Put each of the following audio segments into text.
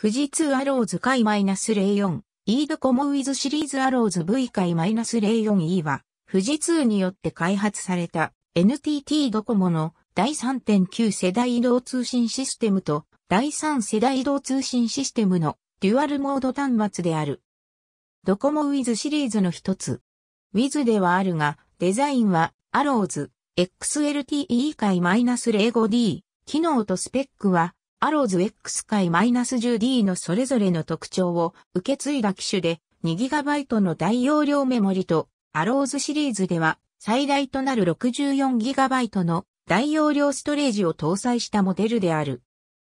富士通アローズ回 -04、イードコモウィズシリーズアローズ V 回 -04E は、富士通によって開発された NTT ドコモの第3.9世代移動通信システムと第3世代移動通信システムのデュアルモード端末である。ドコモウィズシリーズの一つ。ウィズではあるが、デザインはアローズ XLTE 回 -05D、機能とスペックはアローズ X 回 -10D のそれぞれの特徴を受け継いだ機種で 2GB の大容量メモリとアローズシリーズでは最大となる 64GB の大容量ストレージを搭載したモデルである。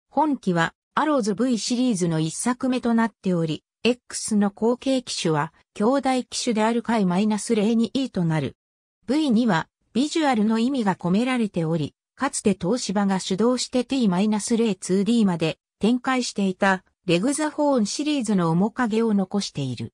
本機はアローズ V シリーズの一作目となっており、X の後継機種は兄弟機種である回 -02E となる。V にはビジュアルの意味が込められており、かつて東芝が主導して T-02D まで展開していたレグザホーンシリーズの面影を残している。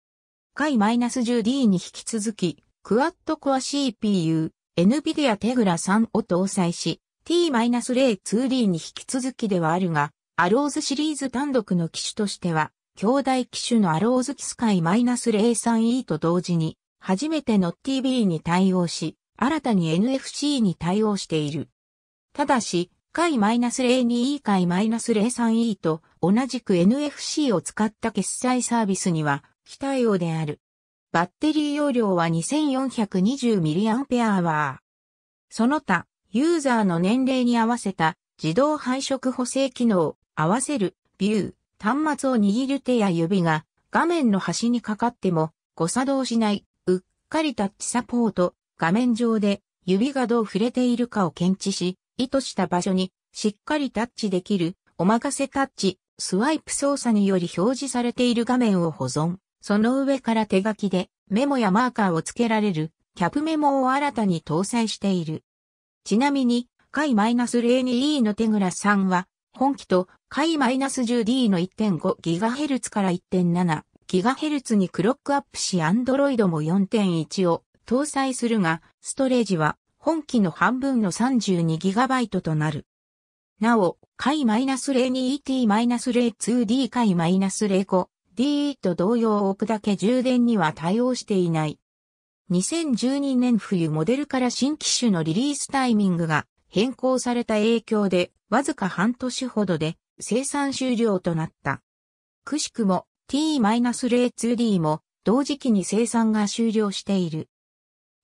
回 -10D に引き続き、クワッドコア CPU、NVIDIA Tegra 3を搭載し、T-02D に引き続きではあるが、アローズシリーズ単独の機種としては、兄弟機種のアローズキスカイ -03E と同時に、初めての t v に対応し、新たに NFC に対応している。ただし、ス -02E ス -03E と同じく NFC を使った決済サービスには非対応である。バッテリー容量は 2420mAh。その他、ユーザーの年齢に合わせた自動配色補正機能、合わせる、ビュー、端末を握る手や指が画面の端にかかっても誤作動しない、うっかりタッチサポート、画面上で指がどう触れているかを検知し、意図した場所にしっかりタッチできるお任せタッチ、スワイプ操作により表示されている画面を保存。その上から手書きでメモやマーカーを付けられるキャプメモを新たに搭載している。ちなみに、解 -02E の手倉さんは、本機と解 -10D の 1.5GHz から 1.7GHz にクロックアップし Android も4.1を搭載するが、ストレージは今期の半分の 32GB となる。なお、解 -02ET-02D 解 -05DE と同様置くだけ充電には対応していない。2012年冬モデルから新機種のリリースタイミングが変更された影響で、わずか半年ほどで生産終了となった。くしくも T-02D も同時期に生産が終了している。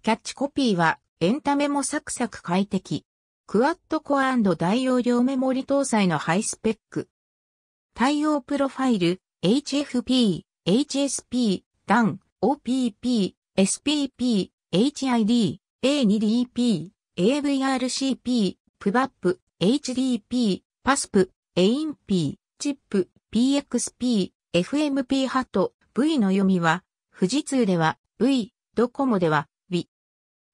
キャッチコピーはエンタメもサクサク快適。クワッドコア大容量メモリ搭載のハイスペック。対応プロファイル、HFP、HSP、DAN、OPP、SPP、HID、A2DP、AVRCP、PVAP、HDP、PASP、AINP、CHIP、PXP、FMP ハット、V の読みは、富士通では、V、ドコモでは、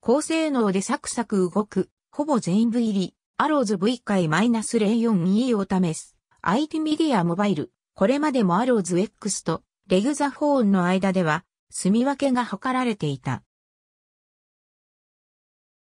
高性能でサクサク動く、ほぼ全部入り、アローズ V 回 -04E を試す。IT メディアモバイル。これまでもアローズ X とレグザフォーンの間では、住み分けが図られていた。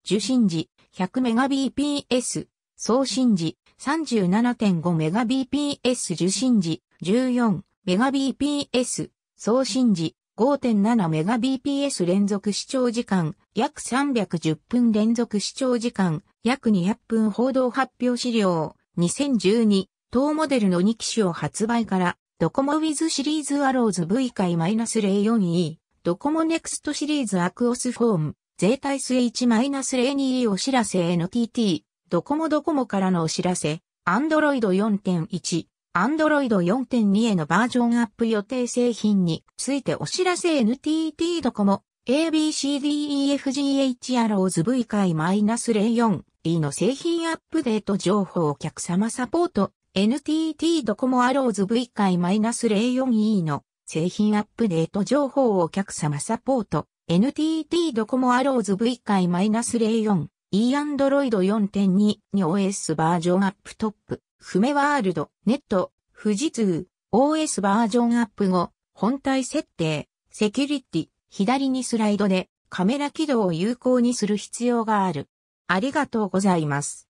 受信時 100Mbps、送信時 37.5Mbps 受信時 14Mbps、送信時 5.7Mbps 連続視聴時間、約310分連続視聴時間、約200分報道発表資料、2012、当モデルの2機種を発売から、ドコモウィズシリーズアローズ V 回 -04E、ドコモネクストシリーズアクオスフォーム、ゼータ SH-02E お知らせ NTT、ドコモドコモからのお知らせ、Android 4.1、Android 4.2へのバージョンアップ予定製品についてお知らせ NTT ドコモ a b c d e f g h アローズ v 会 -04E の製品アップデート情報お客様サポート NTT ドコモアローズ V 会 -04E の製品アップデート情報お客様サポート NTT ドコモアローズ V 会 -04E Android 4.2に OS バージョンアップトップフメワールド、ネット、富士通、OS バージョンアップ後、本体設定、セキュリティ、左にスライドでカメラ起動を有効にする必要がある。ありがとうございます。